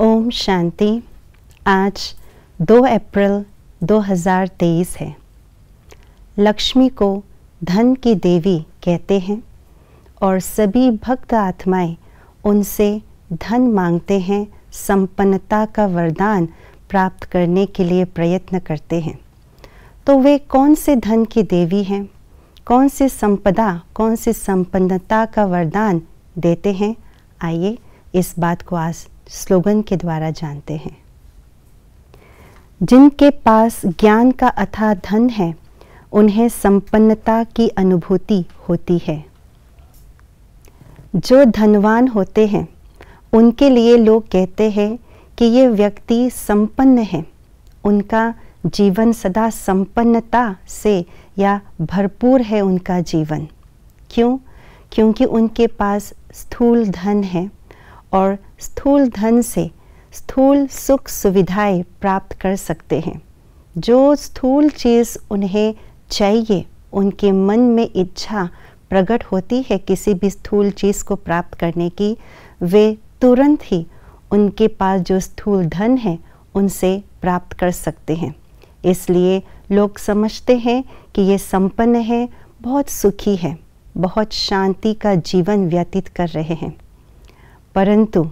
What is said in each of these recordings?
ओम शांति आज 2 अप्रैल 2023 है लक्ष्मी को धन की देवी कहते हैं और सभी भक्त आत्माएं उनसे धन मांगते हैं संपन्नता का वरदान प्राप्त करने के लिए प्रयत्न करते हैं तो वे कौन से धन की देवी हैं कौन से संपदा कौन से संपन्नता का वरदान देते हैं आइए इस बात को आज स्लोगन के द्वारा जानते हैं जिनके पास ज्ञान का अथा धन है उन्हें संपन्नता की अनुभूति होती है जो धनवान होते हैं उनके लिए लोग कहते हैं कि ये व्यक्ति संपन्न है उनका जीवन सदा संपन्नता से या भरपूर है उनका जीवन क्यों क्योंकि उनके पास स्थूल धन है और स्थूल धन से स्थूल सुख सुविधाएं प्राप्त कर सकते हैं जो स्थूल चीज़ उन्हें चाहिए उनके मन में इच्छा प्रकट होती है किसी भी स्थूल चीज़ को प्राप्त करने की वे तुरंत ही उनके पास जो स्थूल धन है उनसे प्राप्त कर सकते हैं इसलिए लोग समझते हैं कि ये संपन्न है बहुत सुखी है बहुत शांति का जीवन व्यतीत कर रहे हैं परंतु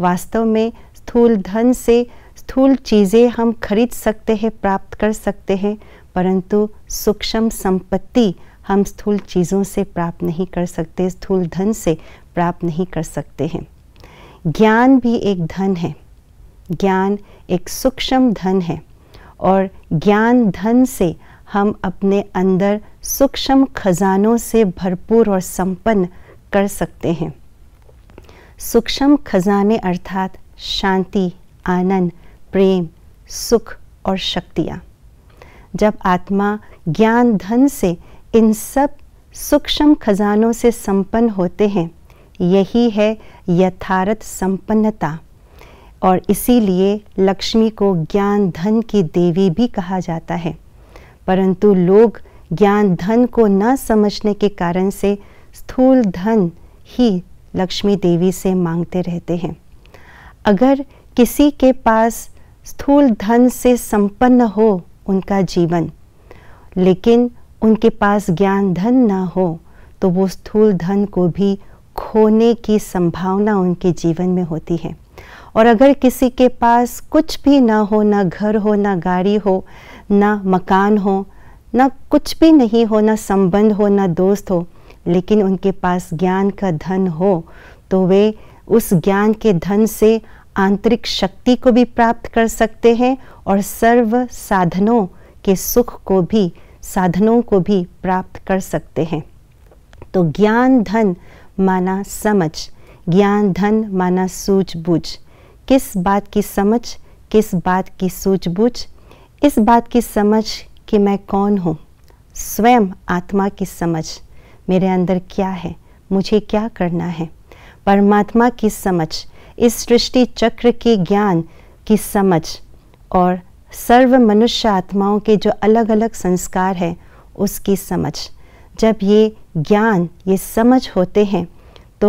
वास्तव में स्थूल धन से स्थूल चीज़ें हम खरीद सकते हैं प्राप्त कर सकते हैं परंतु सूक्ष्म संपत्ति हम स्थूल चीज़ों से प्राप्त नहीं कर सकते स्थूल धन से प्राप्त नहीं कर सकते हैं ज्ञान भी एक धन है ज्ञान एक सूक्ष्म धन है और ज्ञान धन से हम अपने अंदर सूक्ष्म खजानों से भरपूर और संपन्न कर सकते हैं सूक्ष्म खजाने अर्थात शांति आनंद प्रेम सुख और शक्तियाँ जब आत्मा ज्ञान धन से इन सब सूक्ष्म खजानों से संपन्न होते हैं यही है यथार्थ संपन्नता और इसीलिए लक्ष्मी को ज्ञान धन की देवी भी कहा जाता है परंतु लोग ज्ञान धन को न समझने के कारण से स्थूल धन ही लक्ष्मी देवी से मांगते रहते हैं अगर किसी के पास स्थूल धन से संपन्न हो उनका जीवन लेकिन उनके पास ज्ञान धन ना हो तो वो स्थूल धन को भी खोने की संभावना उनके जीवन में होती है और अगर किसी के पास कुछ भी ना हो ना घर हो ना गाड़ी हो ना मकान हो ना कुछ भी नहीं हो ना संबंध हो ना दोस्त हो लेकिन उनके पास ज्ञान का धन हो तो वे उस ज्ञान के धन से आंतरिक शक्ति को भी प्राप्त कर सकते हैं और सर्व साधनों के सुख को भी साधनों को भी प्राप्त कर सकते हैं तो ज्ञान धन माना समझ ज्ञान धन माना सूझबूझ किस बात की समझ किस बात की सूझबूझ इस बात की समझ कि मैं कौन हूँ स्वयं आत्मा की समझ मेरे अंदर क्या है मुझे क्या करना है परमात्मा की समझ इस सृष्टि चक्र के ज्ञान की समझ और सर्व मनुष्य आत्माओं के जो अलग अलग संस्कार हैं उसकी समझ जब ये ज्ञान ये समझ होते हैं तो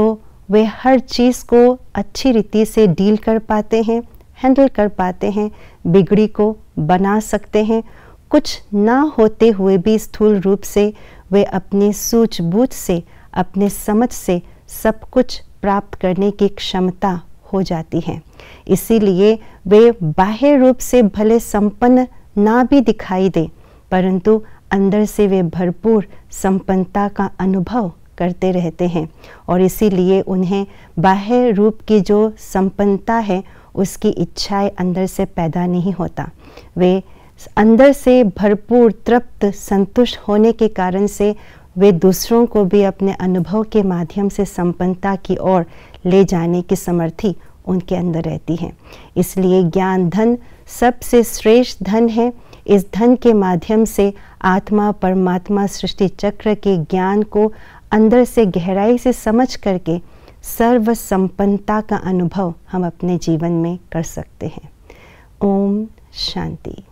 वे हर चीज़ को अच्छी रीति से डील कर पाते हैं हैंडल कर पाते हैं बिगड़ी को बना सकते हैं कुछ ना होते हुए भी स्थूल रूप से वे अपने सूझबूझ से अपने समझ से सब कुछ प्राप्त करने की क्षमता हो जाती है इसीलिए वे बाह्य रूप से भले संपन्न ना भी दिखाई दे परंतु अंदर से वे भरपूर संपन्नता का अनुभव करते रहते हैं और इसीलिए उन्हें बाह्य रूप की जो संपन्नता है उसकी इच्छाएं अंदर से पैदा नहीं होता वे अंदर से भरपूर तृप्त संतुष्ट होने के कारण से वे दूसरों को भी अपने अनुभव के माध्यम से संपन्नता की ओर ले जाने की समर्थी उनके अंदर रहती है इसलिए ज्ञान धन सबसे श्रेष्ठ धन है इस धन के माध्यम से आत्मा परमात्मा सृष्टि चक्र के ज्ञान को अंदर से गहराई से समझ करके सर्व संपन्नता का अनुभव हम अपने जीवन में कर सकते हैं ओम शांति